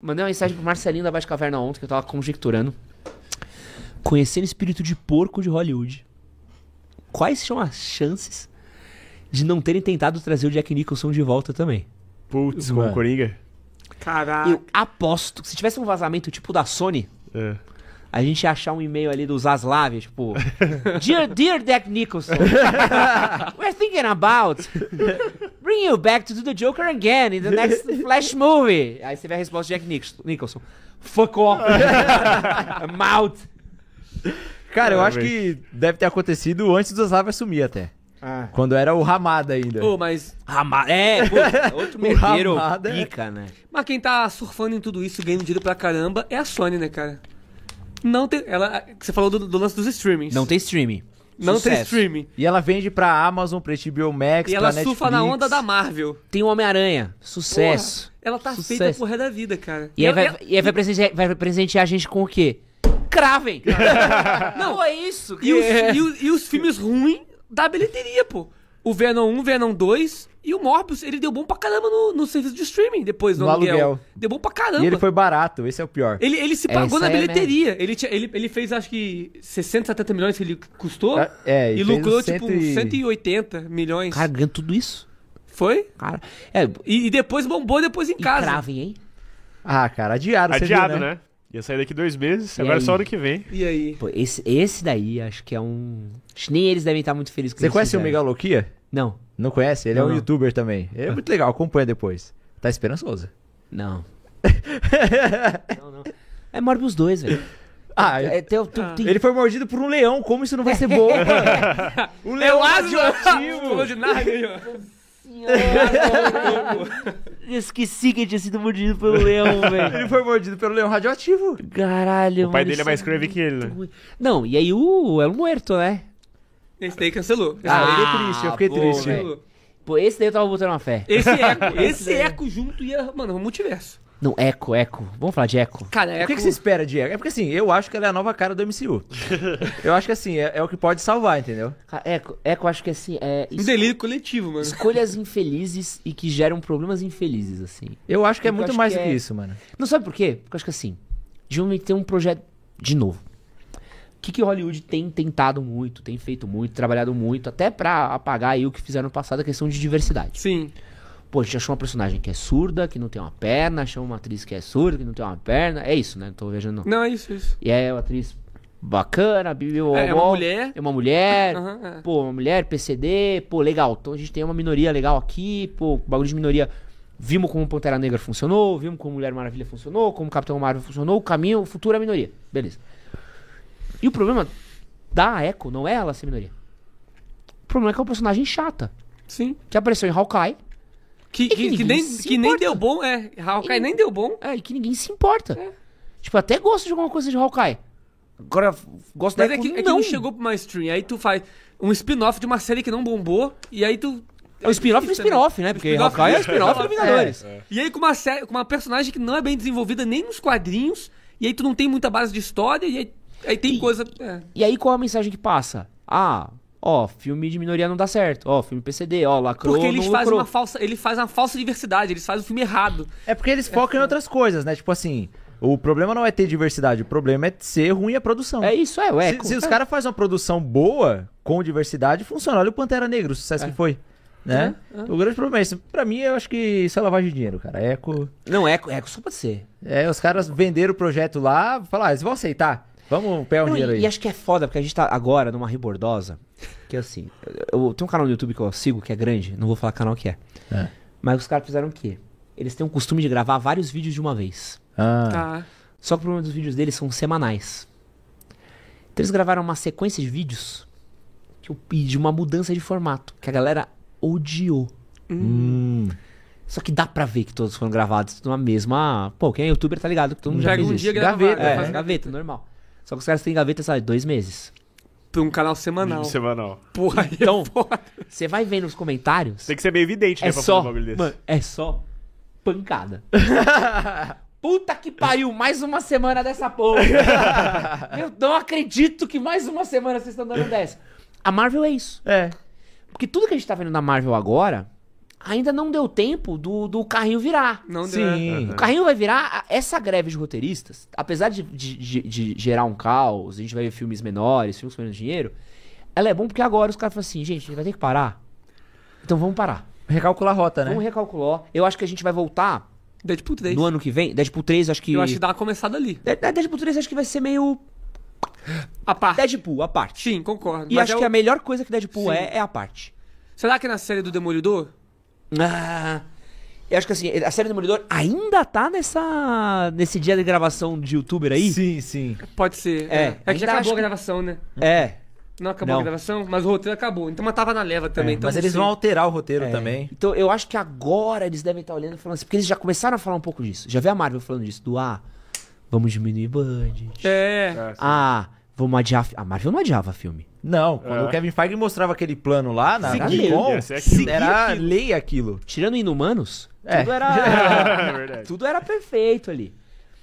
Mandei uma mensagem pro Marcelinho da Baixa Caverna ontem, que eu tava conjecturando. Conhecendo espírito de porco de Hollywood. Quais são as chances de não terem tentado trazer o Jack Nicholson de volta também? Putz, com o Coringa? Caraca. Eu aposto que se tivesse um vazamento tipo da Sony, é. a gente ia achar um e-mail ali dos Aslav, tipo... dear, dear Jack Nicholson, we're thinking about Bring you back to do the Joker again in the next Flash movie. Aí você vê a resposta de Jack Nicholson. Fuck off. I'm out. Cara, eu acho que deve ter acontecido antes do Zava sumir até. Ah. Quando era o Ramada ainda. Pô, mas. Ramada. É, pô, outro merdeiro é pica, né? Mas quem tá surfando em tudo isso, ganhando dinheiro pra caramba, é a Sony, né, cara? Não tem. Ela, você falou do, do lance dos streamings. Não tem streaming. Não Sucesso. tem streaming. E ela vende pra Amazon, pra HBO Max, E ela surfa Netflix. na onda da Marvel. Tem o Homem-Aranha. Sucesso. Porra, ela tá Sucesso. feita por ré da vida, cara. E, aí, vai, ela... e aí vai, presentear, vai presentear a gente com o quê? Cravem! Não, é isso. E os, e, e os filmes ruins da bilheteria, pô o Venom 1, Venom 2 e o Morbius, ele deu bom pra caramba no, no serviço de streaming depois, no, no aluguel. aluguel. Deu bom pra caramba. E ele foi barato, esse é o pior. Ele, ele se pagou Essa na é bilheteria. Ele, tinha, ele, ele fez acho que 60, 70 milhões que ele custou. É, é e lucrou tipo 180 milhões. Cara, ganhou tudo isso? Foi? Cara, é... e, e, depois bombou depois em e casa. Cravem, hein? Ah, cara, adiaram. Adiado, viu, né? né? Ia sair daqui dois meses, e agora é aí? só ano que vem. E aí? Pô, esse, esse daí acho que é um. Acho que nem eles devem estar muito felizes com Você conhece fizeram. o Megaloquia? Não. Não conhece? Ele é não, é um não. youtuber também. Ele é muito legal, acompanha depois. Tá esperançoso? Não. não, não. É morde os dois, velho. Ah, é, é tem, tem, ah. Tem... ele foi mordido por um leão, como isso não vai ser bom? um leão é o radioativo! senhora! Esqueci que ele tinha sido mordido pelo leão, velho. Ele foi mordido pelo leão radioativo. Caralho, mano. O pai dele é mais crave que ele, né? É Não, e aí o El é Muerto, né? Esse daí cancelou. Esse daí Ah, triste, eu fiquei ah, triste. velho. Pô, esse daí eu tava botando uma fé. Esse eco, esse eco junto ia, mano, multiverso. Não, Echo, Echo. Vamos falar de Echo. Cara, Echo... O que, que, você espera de Echo? É porque assim, eu acho que ela é a nova cara do MCU. eu acho que assim, é, é, o que pode salvar, entendeu? Cara, Echo, Echo acho que assim, é... Um delírio coletivo, mano. Escolhas infelizes e que geram problemas infelizes, assim. Eu acho que é muito mais do que é... isso, mano. Não sabe por quê? Porque eu acho que assim, de um tem um projeto de novo. O que, que Hollywood tem tentado muito, tem feito muito, trabalhado muito, até para apagar aí o que fizeram no passado, a questão de diversidade. Sim. Pô, a gente achou uma personagem que é surda, que não tem uma perna, achou uma atriz que é surda, que não tem uma perna. É isso, né? Não tô viajando. Não, é isso, é isso. E é uma atriz bacana, é, é uma mulher. É uma mulher. Uhum, é. Pô, uma mulher, PCD, pô, legal. Então a gente tem uma minoria legal aqui, pô, bagulho de minoria. Vimos como Pantera Negra funcionou, vimos como Mulher Maravilha funcionou, como Capitão Marvel funcionou, o caminho, o futuro é a minoria. Beleza. E o problema da Echo não é ela ser minoria. O problema é que é uma personagem chata. Sim. Que apareceu em Hawkeye, que, que, que, nem, que nem deu bom, é. Hawkeye nem deu bom. É, e que ninguém se importa. É. Tipo, até gosto de alguma coisa de Hawkeye. Agora, gosto da é, é que, não. É que não chegou pro mainstream. Aí tu faz um spin-off de uma série que não bombou, e aí tu é o spin-off do spin-off, né? Porque Hawkeye é o spin-off do Vingadores. É, é. E aí com uma, série, com uma personagem que não é bem desenvolvida nem nos quadrinhos, e aí tu não tem muita base de história, e aí, aí tem e, coisa... É. E aí qual é a mensagem que passa? Ah, Ó, filme de minoria não dá certo. Ó, filme PCD, ó, lacrou, Porque eles fazem uma falsa, ele faz uma falsa diversidade, eles fazem o filme errado. É porque eles focam é. em outras coisas, né? Tipo assim, o problema não é ter diversidade, o problema é ser ruim a produção. É isso, é, eco Se, se é. os caras fazem uma produção boa, com diversidade, funciona. Olha o Pantera Negra, o sucesso é. que foi. Né? É, é. o grande problema é isso. Pra mim, eu acho que isso é lavagem de dinheiro, cara. É eco. Não, Eco, Eco só pode ser. É, os caras venderam o projeto lá, falaram, ah, eles vão aceitar. Vamos pegar um dinheiro aí. E acho que é foda, porque a gente tá agora numa ribordosa. Que é assim, eu, eu, tem um canal no YouTube que eu sigo, que é grande, não vou falar canal que é. é. Mas os caras fizeram o quê? Eles têm o costume de gravar vários vídeos de uma vez. Ah. Tá. Só que o problema dos vídeos deles são semanais. Então eles gravaram uma sequência de vídeos que eu pedi uma mudança de formato, que a galera odiou. Hum. Só que dá pra ver que todos foram gravados numa mesma. Pô, quem é youtuber tá ligado que todo mundo já um dia é, né? gaveta, normal. Só que os caras têm gaveta, sabe, dois meses. Pra um canal semanal. Semanal. Porra, é então, você vai ver nos comentários. Tem que ser meio evidente, né? É pra só, fazer um desse. Mano, é só pancada. Puta que pariu, mais uma semana dessa porra. eu não acredito que mais uma semana vocês estão dando dessa. A Marvel é isso. É. Porque tudo que a gente tá vendo na Marvel agora ainda não deu tempo do, do carrinho virar. Não deu. Sim. Uhum. O carrinho vai virar. Essa greve de roteiristas, apesar de, de, de, gerar um caos, a gente vai ver filmes menores, filmes com menos dinheiro, ela é bom porque agora os caras falam assim, gente, a gente vai ter que parar. Então vamos parar. Recalcular a rota, né? Vamos recalcular. Eu acho que a gente vai voltar. Deadpool 3. No ano que vem. Deadpool 3, acho que. Eu acho que dá uma começada ali. É, é, Deadpool 3 acho que vai ser meio. A parte. Deadpool, a parte. Sim, concordo. E Mas acho é o... que a melhor coisa que Deadpool Sim. é, é a parte. Será que na série do Demolidor ah, eu acho que assim, a série do Demolidor ainda tá nessa, nesse dia de gravação de youtuber aí? Sim, sim. Pode ser. É, é. é que já acabou a gravação, né? É. Não acabou não. a gravação, mas o roteiro acabou. Então mas tava na leva também. É, então mas eles vão alterar o roteiro é. também. Então eu acho que agora eles devem estar tá olhando e falando assim, porque eles já começaram a falar um pouco disso. Já vê a Marvel falando disso, do ah, vamos diminuir budget. É. Ah, ah Vamos adiar. A Marvel não adiava filme. Não, é. quando é. o Kevin Feige mostrava aquele plano lá na Comic-Con, era lei aquilo. Tirando Inumanos, é. tudo era é tudo era perfeito ali.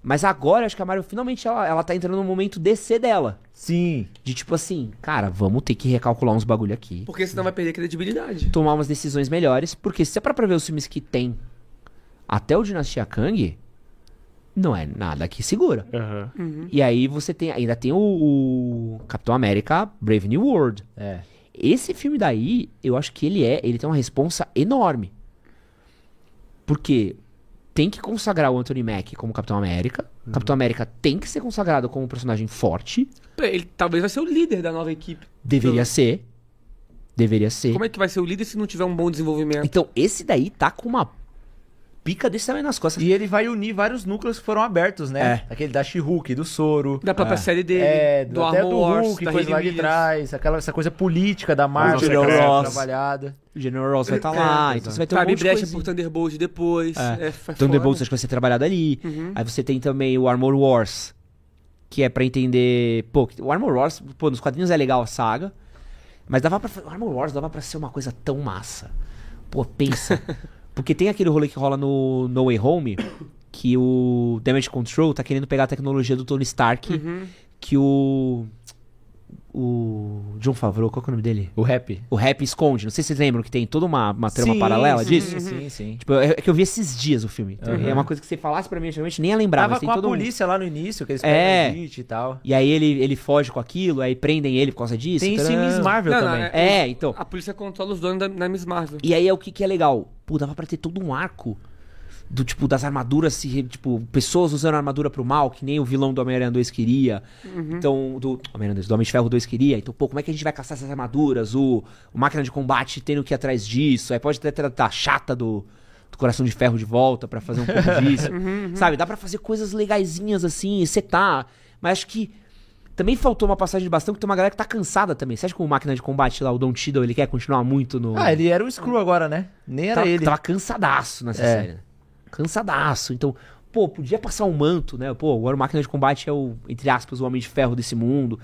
Mas agora acho que a Marvel finalmente ela, ela tá entrando no momento DC dela. Sim. De tipo assim, cara, vamos ter que recalcular uns bagulho aqui. Porque senão vai perder credibilidade. Tomar umas decisões melhores, porque se é para ver os filmes que tem até o Dinastia Kang, não é nada que segura. Uhum. Uhum. E aí você tem, ainda tem o, o Capitão América Brave New World. É. Esse filme daí, eu acho que ele é, ele tem uma responsa enorme. Porque tem que consagrar o Anthony Mack como Capitão América. Uhum. Capitão América tem que ser consagrado como um personagem forte. Ele talvez vai ser o líder da nova equipe. Deveria ser. Deveria ser. Como é que vai ser o líder se não tiver um bom desenvolvimento? Então, esse daí tá com uma pica desse tamanho nas costas. E ele vai unir vários núcleos que foram abertos, né? É. Aquele da She-Hulk, do Soro. Da própria é. série dele. É, do, do até Armor do Hulk, Wars, coisa lá de trás. Aquela, essa coisa política da Marvel, General Ross. trabalhada. O General Ross vai estar tá é, lá, é, então você vai ter um Sabe, monte de brecha por Thunderbolt depois. É. É, Thunderbolt acho que vai ser trabalhado ali. Uhum. Aí você tem também o Armor Wars, que é pra entender... Pô, o Armor Wars, pô, nos quadrinhos é legal a saga, mas dava pra... O Armor Wars dava pra ser uma coisa tão massa. Pô, pensa... Porque tem aquele rolê que rola no No Way Home, que o Damage Control tá querendo pegar a tecnologia do Tony Stark, uhum. que o o John Favreau, qual que é o nome dele? O Rap. O Rap esconde. Não sei se vocês lembram que tem toda uma, uma trama sim, paralela sim, disso. Sim, sim. Tipo, é, é, que eu vi esses dias o filme. Então uhum. É uma coisa que você falasse pra mim, geralmente nem ia lembrar. Tava mas tem com todo a polícia lá no início, que eles é. e tal. E aí ele, ele foge com aquilo, aí prendem ele por causa disso. Tem isso em Miss Marvel não, também. Não, é, é, então. A polícia controla os donos da, na Miss Marvel. E aí é o que, que é legal. Pô, dava pra ter todo um arco do tipo das armaduras se tipo pessoas usando armadura pro mal, que nem o vilão do Homem-Aranha 2 queria. Uhum. Então, do Homem-Aranha 2, do Homem de Ferro 2 queria. Então, pô, como é que a gente vai caçar essas armaduras? O, o máquina de combate tendo que ir atrás disso. Aí pode até tratar a chata do do coração de ferro de volta para fazer um pouco disso. uhum, uhum. Sabe, dá para fazer coisas legaisinhas assim, etc tá. mas acho que também faltou uma passagem de bastão que tem uma galera que tá cansada também. Você acha que o máquina de combate lá, o Don Tiddle, ele quer continuar muito no. Ah, ele era o Screw agora, né? Nem era ele. Tava cansadaço nessa é. série cansadaço. Então, pô, podia passar um manto, né? Pô, agora o máquina de combate é o, entre aspas, o homem de ferro desse mundo.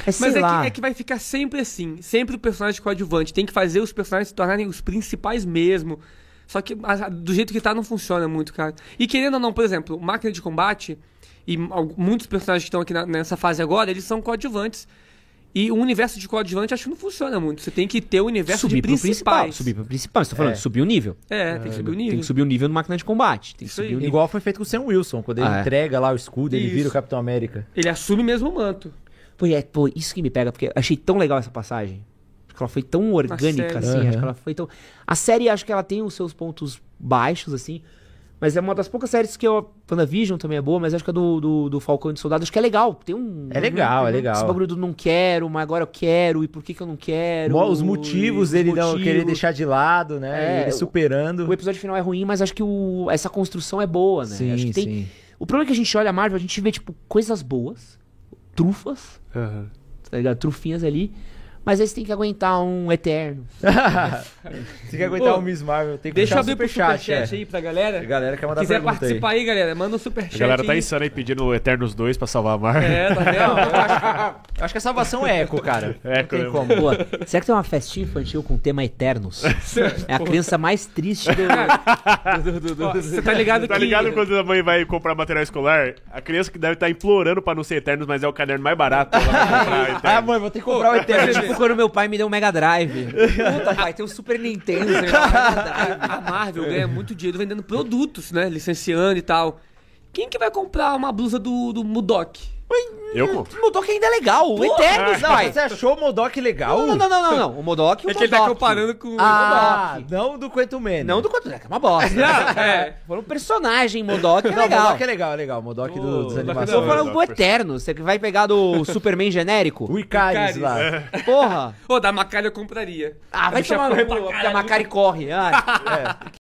É, Mas é que, é que, vai ficar sempre assim. Sempre o personagem coadjuvante. Tem que fazer os personagens se tornarem os principais mesmo. Só que a, do jeito que tá, não funciona muito, cara. E querendo ou não, por exemplo, máquina de combate e muitos personagens que estão aqui na, nessa fase agora, eles são coadjuvantes. E o universo de coadjuvante acho que não funciona muito. Você tem que ter o universo subir de principais. Principal, subir pro principal. Você tá falando, é. subir o nível. É, tem que é, subir o nível. Tem que subir o nível no máquina de combate. Tem que subir o nível. Igual foi feito com o Sam Wilson, quando ele ah, é. entrega lá o escudo, isso. ele vira o Capitão América. Ele assume mesmo o manto. Pô, é, pô, isso que me pega, porque eu achei tão legal essa passagem. Porque ela foi tão orgânica, assim. Uhum. Acho que ela foi tão. A série acho que ela tem os seus pontos baixos, assim. Mas é uma das poucas séries que eu. Vision também é boa, mas acho que a é do, do, do Falcão de Soldado, acho que é legal. Tem um. É legal, um, é legal. Esse bagulho do não quero, mas agora eu quero, e por que, que eu não quero? Os motivos dele motivos. não querer deixar de lado, né? É, ele superando. O, o, episódio final é ruim, mas acho que o, essa construção é boa, né? Sim, acho que tem. Sim. O problema é que a gente olha a Marvel, a gente vê, tipo, coisas boas, trufas, uhum. tá ligado? Trufinhas ali. Mas aí você tem que aguentar um Eterno. tem que aguentar Pô, um Miss Marvel. Tem que deixa eu abrir o superchat, superchat é. aí pra galera. A galera quer mandar Se quiser participar aí. aí. galera, manda um superchat. A galera tá aí. insana aí pedindo o Eternos 2 pra salvar a Marvel. É, tá vendo? Eu acho que a salvação é eco, cara. É eco, tem como. Boa. Será que tem uma festinha infantil com o tema Eternos? é a criança mais triste do. mundo. Você tá ligado tá que. Tá ligado quando a mãe vai comprar material escolar? A criança que deve estar tá implorando pra não ser Eternos, mas é o caderno mais barato. ah, mãe, vou ter que comprar o Eternos. tipo quando meu pai me deu um Mega Drive. Puta, pai, tem um Super Nintendo. Você a Marvel ganha muito dinheiro vendendo produtos, né? Licenciando e tal. Quem que vai comprar uma blusa do, do Mudok? Eu conto. Hum, Modok ainda é legal. O Eternos, não, Você achou o Modok legal? Não, não, não, não, não. O Modok o É que ele tá comparando com Ah, o Modok. não do quanto Man. Não do quanto Man, que é uma bosta. Não, é. é. Foi um personagem, Modok é o legal. Modok é legal, é legal. O Modok do- dos Modok é Eu tô falando do Eterno. Você que vai pegar do Superman genérico? O Icaris Icaris. lá. É. Porra. Pô, da Macari eu compraria. Ah, vai chamar tomar no foi cu. Porque a Macari corre. Ah,